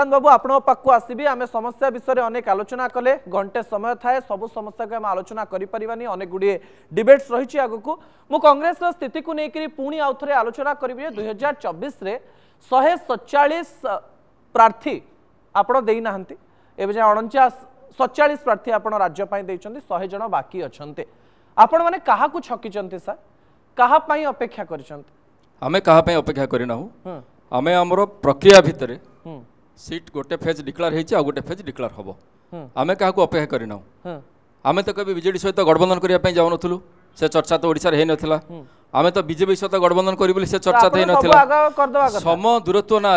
प्रशांत बाबू आप आसबि आम समस्या विषय अनेक आलोचना कले घंटे समय थाए सब समस्या को आम आलोचना करें गुड़े डिबेट्स रही आग को मु कांग्रेस स्थित को लेकर पुणी आउ थे आलोचना करी दुई हजार चबीस शहे सतचा प्रार्थी आपना एवं अणचाश सतचाश प्रार्थी आप राज्यपाई शहे जन बाकी अच्छा आपण मैंने क्या छकी सर क्या अपेक्षा करें आम अपेक्षा करना आम आम प्रक्रिया भितर सीट गोटे फेज डिक्लेयर होती आउ गोटे फेज डिक्लेयर हम आम क्या अपेक्षा करना आम तो कभी विजेड सहित गठबंधन करने जाऊनु से चर्चा तो ओडार हो नाला आम तो बीजेपी सहित गठबंधन कर चर्चा तो नाला सम दूरत्व ना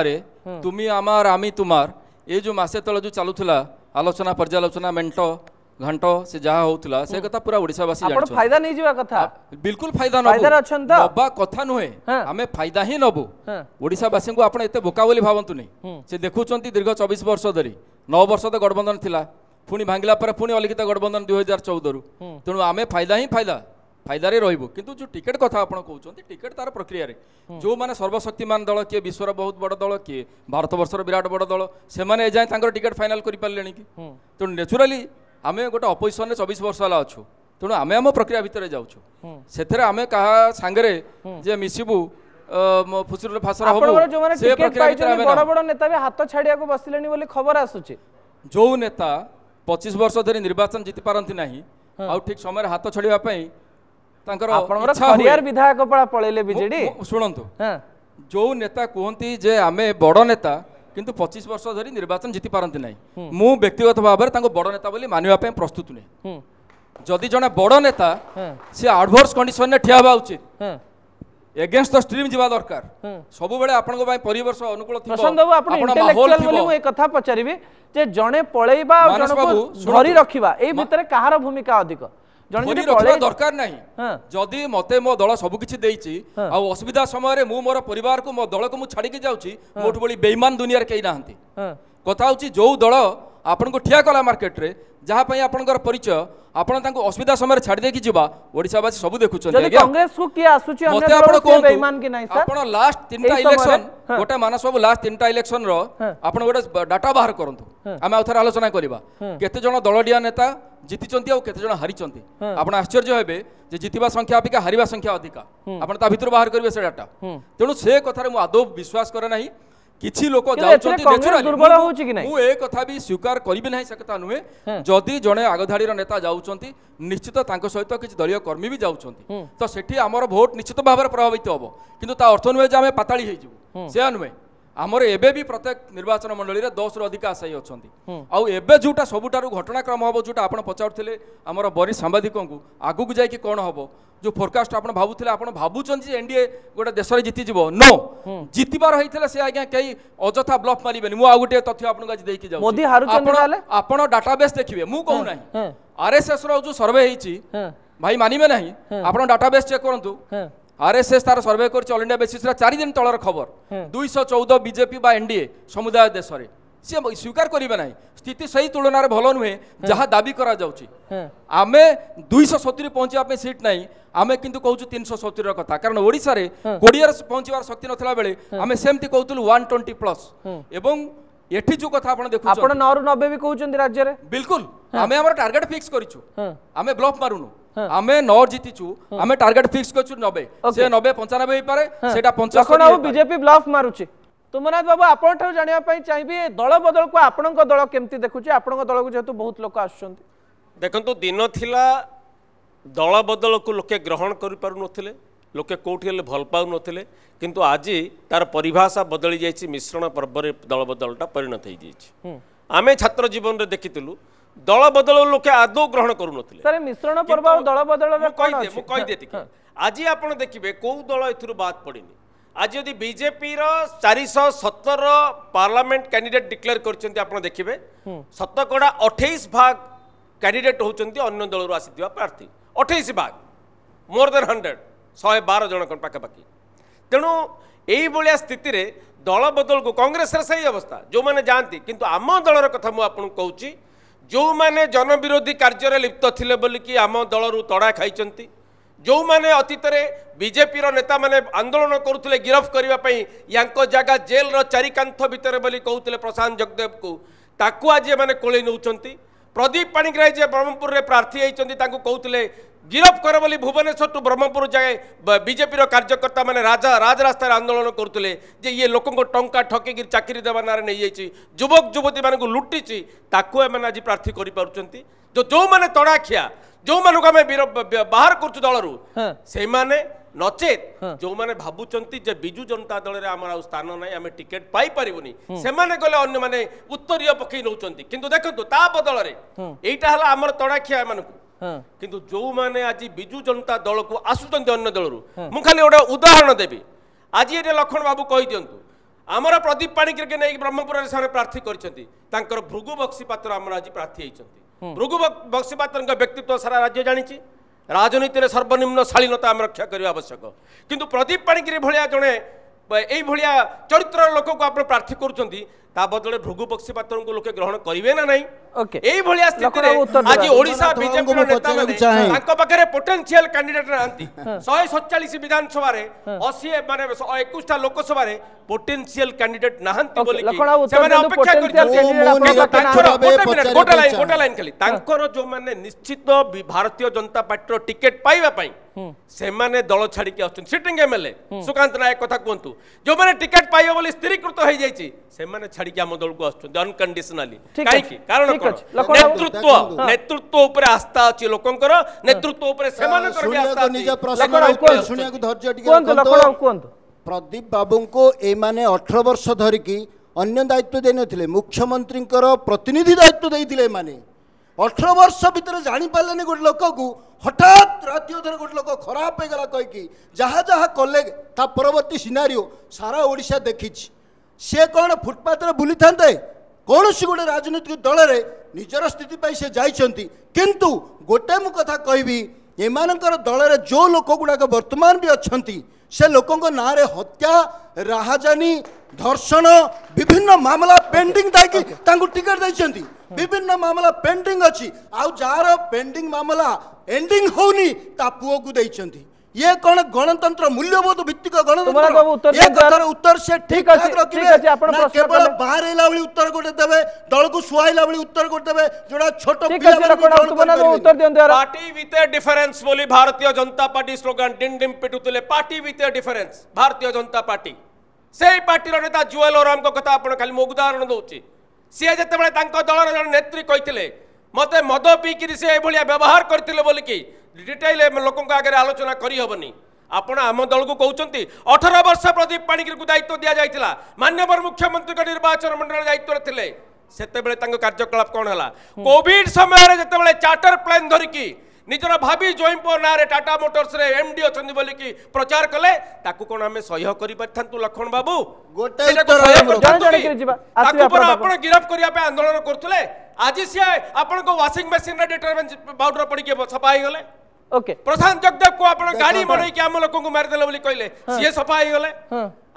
तुम्हें आमार आमी तुमार ये जो मसे तले जो चलूला आलोचना पर्यालोचना मेट ଘାଣ୍ଟ ସେ ଯାହା ହଉଥିଲା ସେ କଥା ପୁରା ଓଡ଼ିଶାବାସୀ ଜାଣିଛନ୍ତି ଫାଇଦା ନେଇଯିବା କଥା ବିଲକୁଲ ଫାଇଦା ନବୁ ନବା କଥା ନୁହେଁ ଆମେ ଫାଇଦା ହିଁ ନବୁ ଓଡ଼ିଶାବାସୀଙ୍କୁ ଆପଣ ଏତେ ବୋକା ବୋଲି ଭାବନ୍ତୁନି ସେ ଦେଖୁଛନ୍ତି ଦୀର୍ଘ ଚବିଶ ବର୍ଷ ଧରି ନଅ ବର୍ଷ ତ ଗଠବନ୍ଧନ ଥିଲା ପୁଣି ଭାଙ୍ଗିଲା ପରେ ପୁଣି ଅଲିଖିତ ଗଠବନ୍ଧନ ଦୁଇ ହଜାର ଚଉଦରୁ ତେଣୁ ଆମେ ଫାଇଦା ହିଁ ଫାଇଦା ଫାଇଦାରେ ରହିବୁ କିନ୍ତୁ ଯେଉଁ ଟିକେଟ୍ କଥା ଆପଣ କହୁଛନ୍ତି ଟିକେଟ୍ ତାର ପ୍ରକ୍ରିୟାରେ ଯେଉଁମାନେ ସର୍ବଶକ୍ତିମାନ ଦଳ କିଏ ବିଶ୍ୱର ବହୁତ ବଡ଼ ଦଳ କିଏ ଭାରତ ବର୍ଷର ବିରାଟ ବଡ଼ ଦଳ ସେମାନେ ଏଯାଏଁ ତାଙ୍କର ଟିକେଟ୍ ଫାଇନାଲ୍ କରିପାରିଲେଣି କି ତେଣୁ ନ୍ୟାଚୁରାଲି ଆମେ ଗୋଟେ ଅପୋଜିସନରେ ଚବିଶ ବର୍ଷ ହେଲା ଅଛୁ ତେଣୁ ଆମେ ଆମ ପ୍ରକ୍ରିୟା ଭିତରେ ଯାଉଛୁ ସେଥିରେ ଆମେ କାହା ସାଙ୍ଗରେ ଯେ ମିଶିବୁ ଫୁସୁର ଫାସର ହବୁ ସେ ପ୍ରକ୍ରିୟା ନେତା ବି ହାତ ଛାଡ଼ିବାକୁ ବସିଲେଣି ବୋଲି ଖବର ଆସୁଛି ଯେଉଁ ନେତା ପଚିଶ ବର୍ଷ ଧରି ନିର୍ବାଚନ ଜିତି ପାରନ୍ତି ନାହିଁ ଆଉ ଠିକ୍ ସମୟରେ ହାତ ଛାଡ଼ିବା ପାଇଁ ତାଙ୍କର ଆପଣଙ୍କର ବିଧାୟକ ପଳା ପଳେଇଲେ ବିଜେଡି ଶୁଣନ୍ତୁ ଯେଉଁ ନେତା କୁହନ୍ତି ଯେ ଆମେ ବଡ଼ ନେତା କିନ୍ତୁ ପଚିଶ ବର୍ଷ ଧରି ନିର୍ବାଚନ ଜିତିପାରନ୍ତି ନାହିଁ ମୁଁ ବ୍ୟକ୍ତିଗତ ଭାବରେ ତାଙ୍କୁ ବଡ଼ ନେତା ବୋଲି ମାନିବା ପାଇଁ ପ୍ରସ୍ତୁତ ନୁହେଁ ଯଦି ଜଣେ ବଡ଼ ନେତା ସେ ଆଡ଼ଭର୍ସ କଣ୍ଡିସନରେ ଠିଆ ହେବା ଉଚିତ ଏଗେନଷ୍ଟ ଦ ଷ୍ଟ୍ରିମ୍ ଯିବା ଦରକାର ସବୁବେଳେ ଆପଣଙ୍କ ପାଇଁ ପରିବେଶ ଅନୁକୂଳ ଥିବ ପ୍ରଶାନ୍ତ ବାବୁ ଆପଣ ଇଣ୍ଟେଲେକ୍ଚୁଆଲ ବୋଲି ମୁଁ ଏ କଥା ପଚାରିବି ଯେ ଜଣେ ପଳେଇବା ଆଉ ଜଣକୁ ଧରି ରଖିବା ଏଇ ଭିତରେ କାହାର ଭୂମିକା ଅଧିକ ଜଣେ ଯଦି ରଖିବା ଦରକାର ନାହିଁ ଯଦି ମତେ ମୋ ଦଳ ସବୁ କିଛି ଦେଇଛି ଆଉ ଅସୁବିଧା ସମୟରେ ମୁଁ ମୋର ପରିବାରକୁ ମୋ ଦଳକୁ ମୁଁ ଛାଡିକି ଯାଉଛି ମୋଠୁ ଭଳି ବେଇମାନ ଦୁନିଆରେ କେହି ନାହାନ୍ତି କଥା ହଉଛି ଯୋଉ ଦଳ ଆପଣଙ୍କୁ ଠିଆ କଲା ମାର୍କେଟରେ ଯାହା ପାଇଁ ଆପଣଙ୍କର ପରିଚୟ ଆପଣ ତାଙ୍କୁ ଅସୁବିଧା ସମୟରେ ଛାଡ଼ି ଦେଇକି ଯିବା ଓଡ଼ିଶାବାସୀ ସବୁ ଦେଖୁଛନ୍ତି ମୋତେ ଆପଣ କୁହନ୍ତୁ ଆପଣ ଲାଷ୍ଟ ତିନିଟା ଇଲେକ୍ସନ ଗୋଟେ ମାନସ ବାବୁ ଲାଷ୍ଟ ତିନିଟା ଇଲେକ୍ସନର ଆପଣ ଗୋଟେ ଡାଟା ବାହାର କରନ୍ତୁ ଆମେ ଆଉ ଥରେ ଆଲୋଚନା କରିବା କେତେ ଜଣ ଦଳଡିଆ ନେତା ଜିତିଛନ୍ତି ଆଉ କେତେ ଜଣ ହାରିଛନ୍ତି ଆପଣ ଆଶ୍ଚର୍ଯ୍ୟ ହେବେ ଯେ ଜିତିବା ସଂଖ୍ୟା ଅପେକ୍ଷା ହାରିବା ସଂଖ୍ୟା ଅଧିକା ଆପଣ ତା ଭିତରୁ ବାହାର କରିବେ ସେ ଡାଟା ତେଣୁ ସେ କଥାରେ ମୁଁ ଆଦୌ ବିଶ୍ୱାସ କରେ ନାହିଁ କିଛି ଲୋକ ଯାଉଛନ୍ତି ମୁଁ ଏ କଥା ବି ସ୍ୱୀକାର କରିବି ନାହିଁ ସେ କଥା ନୁହେଁ ଯଦି ଜଣେ ଆଗଧାଡ଼ିର ନେତା ଯାଉଛନ୍ତି ନିଶ୍ଚିତ ତାଙ୍କ ସହିତ କିଛି ଦଳୀୟ କର୍ମୀ ବି ଯାଉଛନ୍ତି ତ ସେଠି ଆମର ଭୋଟ ନିଶ୍ଚିତ ଭାବରେ ପ୍ରଭାବିତ ହେବ କିନ୍ତୁ ତା ଅର୍ଥ ନୁହେଁ ଯେ ଆମେ ପାତାଳି ହେଇଯିବୁ ସେୟା ନୁହେଁ आमर एबे भी प्रत्येक निर्वाचन मण्डली दस रु अधिक आशायी अच्छा आउ एबे जोटा घटनाक्रम हम जो आप पचारे आमर बरी सांबादिकों आगक जाकि कौन हम जो फोरकास्ट आप भावुले आप भावुंट एनडीए गोटे देश में जीतिज नो जीतबार होता से आज्ञा कई अजथा ब्लफ मारे मुझे गोटे तथ्य आपको डाटाबेस देखिए मुझे कहूना आरएसएस रो सर्वे भाई मानवे ना आप चेक करूँ আরএসএস তার সর্ভে করছে অল ইন্ডিয়া বেসিসরা চারিদিন তলর খবর দুইশহ চৌদ বিজেপি বা এনডিএ সমুদায় দেশরে সি স্বীকার করবে না স্থিতি সেই তুলনার ভালো নুহে যা দাবি করা যাচ্ছে আমি দুইশহ সতুরি পৌঁছবা সিট নাই আমি কিন্তু কৌছু তিনশো সতুরি কথা কারণ ওড়শার কোড়িয়ার পৌঁছবার শক্তি নথিলা বেড়ে আমি সেমতি কৌলু ওয়ান টোয়েন্টি প্লস এবং এটি যে কথা আপনার দেখুন আপনার নরু নবে বি কৌছেন রাজ্যের বিলকুল আমি আমার টার্গেট ফিক্স করছু আমি ব্লফ মারুনু ଆମେ ନ ଜିତିଛୁ ଆମେ ଟାର୍ଗେଟ ଫିକ୍ସ କରିଛୁ ନବେ ସେ ନବେ ପଞ୍ଚାନବେ ହେଇପାରେ ସେଇଟା ପଞ୍ଚାବନ ବିଜେପି ବ୍ଲଫ ମାରୁଛି ତୁମନାଥ ବାବୁ ଆପଣଙ୍କଠାରୁ ଜାଣିବା ପାଇଁ ଚାହିଁବି ଦଳ ବଦଳକୁ ଆପଣଙ୍କ ଦଳ କେମିତି ଦେଖୁଛି ଆପଣଙ୍କ ଦଳକୁ ଯେହେତୁ ବହୁତ ଲୋକ ଆସୁଛନ୍ତି ଦେଖନ୍ତୁ ଦିନ ଥିଲା ଦଳ ବଦଳକୁ ଲୋକେ ଗ୍ରହଣ କରିପାରୁନଥିଲେ ଲୋକେ କେଉଁଠି ହେଲେ ଭଲ ପାଉନଥିଲେ କିନ୍ତୁ ଆଜି ତାର ପରିଭାଷା ବଦଳି ଯାଇଛି ମିଶ୍ରଣ ପର୍ବରେ ଦଳ ବଦଳଟା ପରିଣତ ହେଇଯାଇଛି ଆମେ ଛାତ୍ର ଜୀବନରେ ଦେଖିଥିଲୁ ଦଳ ବଦଳ ଲୋକେ ଆଦୌ ଗ୍ରହଣ କରୁନଥିଲେ ସାର୍ ମିଶ୍ରଣ ପର୍ବ ଆଉ ଦଳ ବଦଳର କହିଦିଏ ମୁଁ କହିଦିଏ ଟିକେ ଆଜି ଆପଣ ଦେଖିବେ କୋଉ ଦଳ ଏଥିରୁ ବାଦ୍ ପଡ଼ିନି ଆଜି ଯଦି ବିଜେପିର ଚାରିଶହ ସତର ପାର୍ଲାମେଣ୍ଟ କ୍ୟାଣ୍ଡିଡେଟ୍ ଡିକ୍ଲେୟାର କରିଛନ୍ତି ଆପଣ ଦେଖିବେ ଶତକଡ଼ା ଅଠେଇଶ ଭାଗ କ୍ୟାଣ୍ଡିଡେଟ୍ ହେଉଛନ୍ତି ଅନ୍ୟ ଦଳରୁ ଆସିଥିବା ପ୍ରାର୍ଥୀ ଅଠେଇଶ ଭାଗ ମୋର୍ ଦେନ୍ ହଣ୍ଡ୍ରେଡ଼ ଶହେ ବାର ଜଣଙ୍କ ପାଖାପାଖି ତେଣୁ ଏଇଭଳିଆ ସ୍ଥିତିରେ ଦଳ ବଦଳକୁ କଂଗ୍ରେସର ସେଇ ଅବସ୍ଥା ଯେଉଁମାନେ ଯାଆନ୍ତି କିନ୍ତୁ ଆମ ଦଳର କଥା ମୁଁ ଆପଣଙ୍କୁ କହୁଛି ଯେଉଁମାନେ ଜନବିରୋଧୀ କାର୍ଯ୍ୟରେ ଲିପ୍ତ ଥିଲେ ବୋଲିକି ଆମ ଦଳରୁ ତଡ଼ା ଖାଇଛନ୍ତି ଯେଉଁମାନେ ଅତୀତରେ ବିଜେପିର ନେତାମାନେ ଆନ୍ଦୋଳନ କରୁଥିଲେ ଗିରଫ କରିବା ପାଇଁ ୟାଙ୍କ ଜାଗା ଜେଲ୍ର ଚାରିକାନ୍ଥ ଭିତରେ ବୋଲି କହୁଥିଲେ ପ୍ରଶାନ୍ତ ଜଗଦେବକୁ ତାକୁ ଆଜି ଏମାନେ କୋଳେଇ ନେଉଛନ୍ତି প্রদীপ পাণিগ্রাহী যে ব্রহ্মপুরের প্রার্থী হয়েছেন তাঁকু কৌলে গিরফ কর বলে ভুবনেশ্বর টু ব্রহ্মপুর যায় বিজেপির কার্যকর্তা মানে রাজা রাজরাস্তায় আন্দোলন করুলে যে ইয়ে লোক টঙ্কা ঠকিকি চাকরি দেওয়া নাঁরে নিয়ে যাই যুবক যুবতী মানুষ লুটিছি তাকে এমনি আজ প্রার্থী করে পুঁচ যে যে তড়াখিয়া যে আমি বাহার করছু দলর সেইমানে ନଚେତ୍ ଯେଉଁମାନେ ଭାବୁଛନ୍ତି ଯେ ବିଜୁ ଜନତା ଦଳରେ ଆମର ଆଉ ସ୍ଥାନ ନାହିଁ ଆମେ ଟିକେଟ୍ ପାଇପାରିବୁନି ସେମାନେ ଗଲେ ଅନ୍ୟମାନେ ଉତ୍ତରୀୟ ପକେଇ ନେଉଛନ୍ତି କିନ୍ତୁ ଦେଖନ୍ତୁ ତା ବଦଳରେ ଏଇଟା ହେଲା ଆମର ତଡ଼ାଖିଆ ଏମାନଙ୍କୁ କିନ୍ତୁ ଯେଉଁମାନେ ଆଜି ବିଜୁ ଜନତା ଦଳକୁ ଆସୁଛନ୍ତି ଅନ୍ୟ ଦଳରୁ ମୁଁ ଖାଲି ଗୋଟେ ଉଦାହରଣ ଦେବି ଆଜି ଏଠି ଲକ୍ଷ୍ମଣ ବାବୁ କହିଦିଅନ୍ତୁ ଆମର ପ୍ରଦୀପ ପାଣିଗ୍ରାହୀକି ନେଇକି ବ୍ରହ୍ମପୁରରେ ସେମାନେ ପ୍ରାର୍ଥୀ କରିଛନ୍ତି ତାଙ୍କର ଭୃଗୁ ବକ୍ସିପାତ୍ର ଆମର ଆଜି ପ୍ରାର୍ଥୀ ହେଇଛନ୍ତି ଭୃଗୁ ବକ୍ସିପାତ୍ରଙ୍କ ବ୍ୟକ୍ତିତ୍ୱ ସାରା ରାଜ୍ୟ ଜାଣିଛି ରାଜନୀତିରେ ସର୍ବନିମ୍ନ ଶାଳୀନତା ଆମେ ରକ୍ଷା କରିବା ଆବଶ୍ୟକ କିନ୍ତୁ ପ୍ରଦୀପ ପାଣିଗ୍ରୀ ଭଳିଆ ଜଣେ ଏଇଭଳିଆ ଚରିତ୍ରର ଲୋକକୁ ଆପଣ ପ୍ରାର୍ଥୀ କରୁଛନ୍ତି তা বদলে ভৃগু বক্সিপাত্রঙ্কু লোকে গ্রহণ করিবে না নাই এইভাবে স্থিতিরে আজি ওড়িশা বিজেপি নেতা মানে তাঙ্ক পাখরে পোটেনশিয়াল ক্যান্ডিডেট নাহান্তি 147 বিধানসভারে 80 মানে 21টা লোকসভারে পোটেনশিয়াল ক্যান্ডিডেট নাহান্তি বলি সেমানে অপেক্ষা করিছন্তি তাঙ্কর গোটে মিনিট গোটে লাইন গোটে লাইন খালি তাঙ্কর যো মানে নিশ্চিত ভারতীয় জনতা পার্টির টিকেট পাইবা পাই ସେମାନେ ଦଳ ଛାଡ଼ିକି ଆସୁଛନ୍ତି ସିଟିଂ ଏମ୍ଏଲ୍ଏ ସୁକାନ୍ତ ନାୟକ କଥା କୁହନ୍ତୁ ଯେଉଁମାନେ ଟିକେଟ୍ ପାଇବ ବୋଲି ସ୍ଥିରୀକୃତ ହେଇଯାଇଛି ସେମାନେ ଛାଡ଼ିକି ଆମ ଦଳକୁ ଆସୁଛନ୍ତି ଅନକଣ୍ଡିସନାଲି କାହିଁକି କାରଣ ନେତୃତ୍ୱ ନେତୃତ୍ୱ ଉପରେ ଆସ୍ଥା ଅଛି ଲୋକଙ୍କର ନେତୃତ୍ୱ ଉପରେ ସେମାନଙ୍କର ପ୍ରଦୀପ ବାବୁଙ୍କୁ ଏମାନେ ଅଠର ବର୍ଷ ଧରିକି ଅନ୍ୟ ଦାୟିତ୍ୱ ଦେଇନଥିଲେ ମୁଖ୍ୟମନ୍ତ୍ରୀଙ୍କର ପ୍ରତିନିଧି ଦାୟିତ୍ୱ ଦେଇଥିଲେ ଏମାନେ ଅଠର ବର୍ଷ ଭିତରେ ଜାଣିପାରିଲେନି ଗୋଟେ ଲୋକକୁ ହଠାତ୍ ତୃତୀୟ ଥର ଗୋଟେ ଲୋକ ଖରାପ ହେଇଗଲା କହିକି ଯାହା ଯାହା କଲେ ତା ପରବର୍ତ୍ତୀ ସିନାରିଓ ସାରା ଓଡ଼ିଶା ଦେଖିଛି ସେ କ'ଣ ଫୁଟପାଥରେ ବୁଲିଥାନ୍ତେ କୌଣସି ଗୋଟେ ରାଜନୈତିକ ଦଳରେ ନିଜର ସ୍ଥିତି ପାଇଁ ସେ ଯାଇଛନ୍ତି କିନ୍ତୁ ଗୋଟେ ମୁଁ କଥା କହିବି ଏମାନଙ୍କର ଦଳରେ ଯେଉଁ ଲୋକ ଗୁଡ଼ାକ ବର୍ତ୍ତମାନ ବି ଅଛନ୍ତି ସେ ଲୋକଙ୍କ ନାଁରେ ହତ୍ୟା ରାହାଜାନୀ ଧର୍ଷଣ ବିଭିନ୍ନ ମାମଲା ପେଣ୍ଡିଂ ଥାଇକି ତାଙ୍କୁ ଟିକେଟ୍ ଦେଇଛନ୍ତି ବିଭିନ୍ନ ମାମଲା ପେଣ୍ଡିଂ ଅଛି ଆଉ ଯାହାର ପେଣ୍ଡିଂ ମାମଲା ଏଣ୍ଡିଂ ହଉନି ତା ପୁଅକୁ ଦେଇଛନ୍ତି ଇଏ କଣ ଗଣତନ୍ତ୍ର ମୂଲ୍ୟବୋଧ ଭିତ୍ତିକ ଗଣତନ୍ତ୍ର ଏ କଥାର ଉତ୍ତର ସେ ଠିକ ଠାକ ରଖିବେ କେବଳ ବାହାରେଇଲା ଭଳି ଉତ୍ତର ଗୋଟେ ଦେବେ ଦଳକୁ ସୁହାଇଲା ଭଳି ଉତ୍ତର ଗୋଟେ ଦେବେ ଯୋଉଟା ଛୋଟ ପାର୍ଟି ବିଥ ଏ ଡିଫରେନ୍ସ ବୋଲି ଭାରତୀୟ ଜନତା ପାର୍ଟି ସ୍ଲୋଗାନ ଡିନ୍ ଡିମ୍ ପିଟୁଥିଲେ party with a difference Bharatiya Janata party ସେଇ ପାର୍ଟିର ନେତା ଜୁଏଲ ଓରାମଙ୍କ କଥା ଆପଣ ଖାଲି ମୁଁ ଉଦାହରଣ ଦଉଛି ସିଏ ଯେତେବେଳେ ତାଙ୍କ ଦଳର ଜଣେ ନେତ୍ରୀ କହିଥିଲେ ମୋତେ ମଦ ପିଇକିରି ସେ ଏଭଳିଆ ବ୍ୟବହାର କରିଥିଲେ ବୋଲିକି ଡିଟେଲ ଲୋକଙ୍କ ଆଗରେ ଆଲୋଚନା କରିହେବନି ଆପଣ ଆମ ଦଳକୁ କହୁଛନ୍ତି ଅଠର ବର୍ଷ ପ୍ରଦୀପ ପାଣିଗ୍ରୀଙ୍କୁ ଦାୟିତ୍ୱ ଦିଆଯାଇଥିଲା ମାନ୍ୟବର ମୁଖ୍ୟମନ୍ତ୍ରୀଙ୍କ ନିର୍ବାଚନ ମଣ୍ଡଳୀର ଦାୟିତ୍ୱରେ ଥିଲେ ସେତେବେଳେ ତାଙ୍କ କାର୍ଯ୍ୟକଳାପ କ'ଣ ହେଲା କୋଭିଡ ସମୟରେ ଯେତେବେଳେ ଚାର୍ଟର ପ୍ଲେନ୍ ଧରିକି ନିଜର ଭାବି ଜ୍ୱଇଁପୁଅ ନାଁରେ ଟାଟା ମୋଟର୍ସରେ ଏମ୍ଡି ଅଛନ୍ତି ବୋଲିକି ପ୍ରଚାର କଲେ ତାକୁ କ'ଣ ଆମେ ସହ୍ୟ କରିପାରିଥାନ୍ତୁ ଲକ୍ଷ୍ମଣ ବାବୁ ତାକୁ ଉପରେ ଆପଣ ଗିରଫ କରିବା ପାଇଁ ଆନ୍ଦୋଳନ କରୁଥିଲେ ଆଜି ସିଏ ଆପଣଙ୍କ ୱାସିଂ ମେସିନ୍ରେ ଡିଟରମେଣ୍ଟ ପାଉଡର ପଡ଼ିକି ସଫା ହେଇଗଲେ ପ୍ରଶାନ୍ତ ଜଗଦେବକୁ ଆପଣ ଗାଡ଼ି ମନେଇକି ଆମ ଲୋକଙ୍କୁ ମାରିଦେଲେ ବୋଲି କହିଲେ ସିଏ ସଫା ହେଇଗଲେ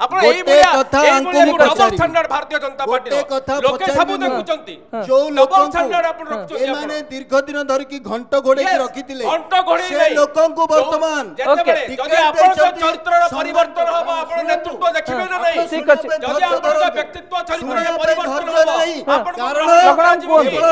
ଆପଣ ଏଇଭଳିଆ ଏଇଭଳିଆ ଡବଲ ଷ୍ଟାଣ୍ଡାର୍ଡ ଭାରତୀୟ ଜନତା ପାର୍ଟିର ଲୋକେ ସବୁ ଦେଖୁଛନ୍ତି ଯୋଉ ଡବଲ ଷ୍ଟାଣ୍ଡାର୍ଡ ଆପଣ ରଖୁଛନ୍ତି ଏମାନେ ଦୀର୍ଘ ଦିନ ଧରିକି ଘଣ୍ଟ ଘୋଡେଇକି ରଖିଥିଲେ ଘଣ୍ଟ ଘୋଡେଇ ସେ ଲୋକଙ୍କୁ ବର୍ତ୍ତମାନ ଯଦି ଆପଣଙ୍କ ଚରିତ୍ରର ପରିବର୍ତ୍ତନ ହବ ଆପଣ ନେତୃତ୍ୱ ଦେଖିବେ ନା ନାହିଁ ଯଦି ଆପଣଙ୍କ ବ୍ୟକ୍ତିତ୍ୱ ଚରିତ୍ରରେ ପରିବର୍ତ୍ତନ ହବ କାରଣ କେବଳ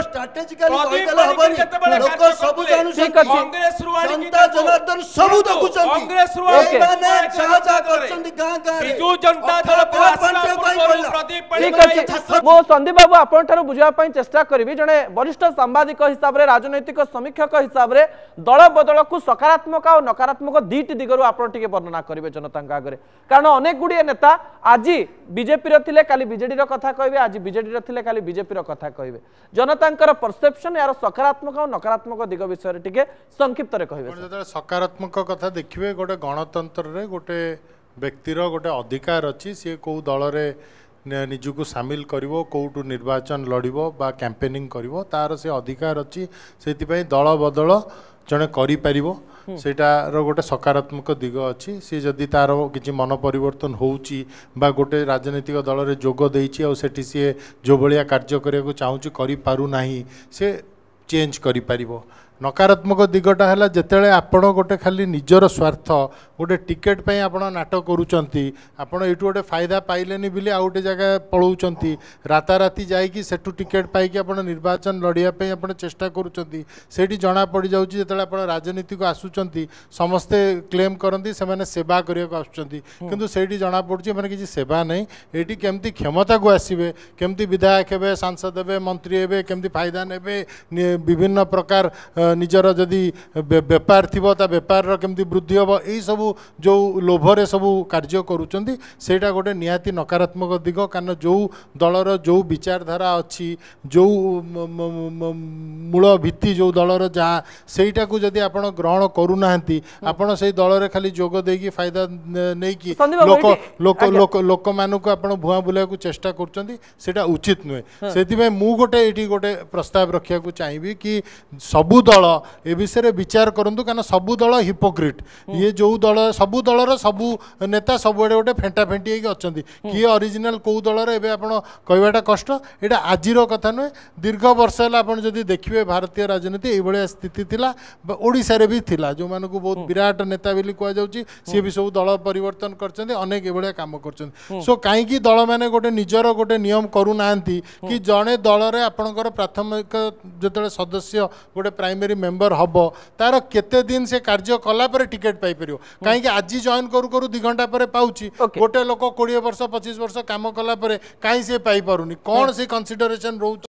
ଷ୍ଟ୍ରାଟେଜିକାଲି କହିଦେଲେ ହବନି ଲୋକ ସବୁ ଜାଣୁଛନ୍ତି କଂଗ୍ରେସରୁ ଆଣିକି ଜନାର୍ଦ୍ଦନ ସବୁ ଦେଖୁଛନ୍ତି କଂଗ୍ରେସରୁ ଏମାନେ ଯାହା ଯାହା କରୁଛନ୍ତି ଗାଁ ଗାଁରେ ମୁଁ ସନ୍ଦୀପ ବାବୁ ଆପଣଙ୍କ ଠାରୁ ବୁଝିବା ପାଇଁ ଚେଷ୍ଟା କରିବି ଜଣେ ବରିଷ୍ଠ ସାମ୍ବାଦିକ ହିସାବରେ ରାଜନୈତିକ ସମୀକ୍ଷକ ହିସାବରେ ଦଳ ବଦଳକୁ ସକାରାତ୍ମକ ଆଉ ନକାରାତ୍ମକ ଦୁଇଟି ଦିଗରୁ ଆପଣ ଟିକେ ବର୍ଣ୍ଣନା କରିବେ ଜନତାଙ୍କ ଆଗରେ କାରଣ ଅନେକ ଗୁଡ଼ିଏ ନେତା ଆଜି ବିଜେପିର ଥିଲେ କାଲି ବିଜେଡ଼ିର କଥା କହିବେ ଆଜି ବିଜେଡ଼ିର ଥିଲେ କାଲି ବିଜେପିର କଥା କହିବେ ଜନତାଙ୍କର ପରସେପ୍ସନ୍ ଏହାର ସକାରାତ୍ମକ ଆଉ ନକାରାତ୍ମକ ଦିଗ ବିଷୟରେ ଟିକେ ସଂକ୍ଷିପ୍ତରେ କହିବେ ସକାରାତ୍ମକ କଥା ଦେଖିବେ ଗୋଟେ ଗଣତନ୍ତ୍ରରେ ଗୋଟେ ବ୍ୟକ୍ତିର ଗୋଟେ ଅଧିକାର ଅଛି ସିଏ କେଉଁ ଦଳରେ ନିଜକୁ ସାମିଲ କରିବ କେଉଁଠୁ ନିର୍ବାଚନ ଲଢ଼ିବ ବା କ୍ୟାମ୍ପେନିଂ କରିବ ତାର ସେ ଅଧିକାର ଅଛି ସେଥିପାଇଁ ଦଳ ବଦଳ ଜଣେ କରିପାରିବ ସେଇଟାର ଗୋଟେ ସକାରାତ୍ମକ ଦିଗ ଅଛି ସିଏ ଯଦି ତାର କିଛି ମନ ପରିବର୍ତ୍ତନ ହେଉଛି ବା ଗୋଟେ ରାଜନୈତିକ ଦଳରେ ଯୋଗ ଦେଇଛି ଆଉ ସେଠି ସିଏ ଯେଉଁଭଳିଆ କାର୍ଯ୍ୟ କରିବାକୁ ଚାହୁଁଛି କରିପାରୁନାହିଁ ସେ ଚେଞ୍ଜ କରିପାରିବ ନକାରାତ୍ମକ ଦିଗଟା ହେଲା ଯେତେବେଳେ ଆପଣ ଗୋଟେ ଖାଲି ନିଜର ସ୍ୱାର୍ଥ ଗୋଟେ ଟିକେଟ୍ ପାଇଁ ଆପଣ ନାଟକ କରୁଛନ୍ତି ଆପଣ ଏଇଠୁ ଗୋଟେ ଫାଇଦା ପାଇଲେନି ବୋଲି ଆଉ ଗୋଟେ ଜାଗା ପଳାଉଛନ୍ତି ରାତାରାତି ଯାଇକି ସେଠୁ ଟିକେଟ୍ ପାଇକି ଆପଣ ନିର୍ବାଚନ ଲଢ଼ିବା ପାଇଁ ଆପଣ ଚେଷ୍ଟା କରୁଛନ୍ତି ସେଇଠି ଜଣା ପଡ଼ିଯାଉଛି ଯେତେବେଳେ ଆପଣ ରାଜନୀତିକୁ ଆସୁଛନ୍ତି ସମସ୍ତେ କ୍ଲେମ୍ କରନ୍ତି ସେମାନେ ସେବା କରିବାକୁ ଆସୁଛନ୍ତି କିନ୍ତୁ ସେଇଠି ଜଣାପଡ଼ୁଛି ଏମାନେ କିଛି ସେବା ନାହିଁ ଏଇଠି କେମିତି କ୍ଷମତାକୁ ଆସିବେ କେମିତି ବିଧାୟକ ହେବେ ସାଂସଦ ହେବେ ମନ୍ତ୍ରୀ ହେବେ କେମିତି ଫାଇଦା ନେବେ ବିଭିନ୍ନ ପ୍ରକାର निजर जदि बेपार थोड़ा बेपार कमी वृद्धि हम यही सब जो लोभरे सब कार्य करा गोटे निहाती नकारात्मक दिग कारण जो दलर जो विचारधारा अच्छी जो मूल भित्ति जो दल रहा से जी आप ग्रहण करूना आप दल से खाली जोग दे कि फायदा नहीं कि लोक लोक मानक आपड़ भुआ बुला चेषा करचित नुहे से मुझे ये गोटे प्रस्ताव रखा चाहिए कि सबू দল এ বিষয়ে বিচার করতু কারণ সবু দল হিপোক্রিট ইয়ে যে দল সবু দলর সবু নেতা সবুড়ে গোটে ফেটা ফেটি হয়ে অনেক কি অরিজিনাল কেউ দলর এবে আপনার কহবাটা কষ্ট এটা আজির কথা নুহে দীর্ঘ বর্ষ হল আপনার যদি দেখবে ভারতীয় রাজনীতি এইভাবে স্থিতি লা ওড়শার বি লা যে বহু বিরাট নেতা বলে কুযাচ্ছে সি বি সব দল পরিবর্তন করছেন অনেক এইভাবে কাম করছেন সো কী দল মানে গোটে নিজের গোটে নিয়ম করু না কি জনে দলরে আপনার প্রাথমিক যেত সদস্য গোটে প্রাইম मेरी मेम्बर हम तार केते दिन से कार्य कलापर टिकेट पाइपर कहीं आज जॉन करू करू दि घंटा पर पाँच गोटे लोक कोड़े वर्ष पचीस वर्ष कम कलापर कहीं से पाई कौन से कनसीडरेसन रोच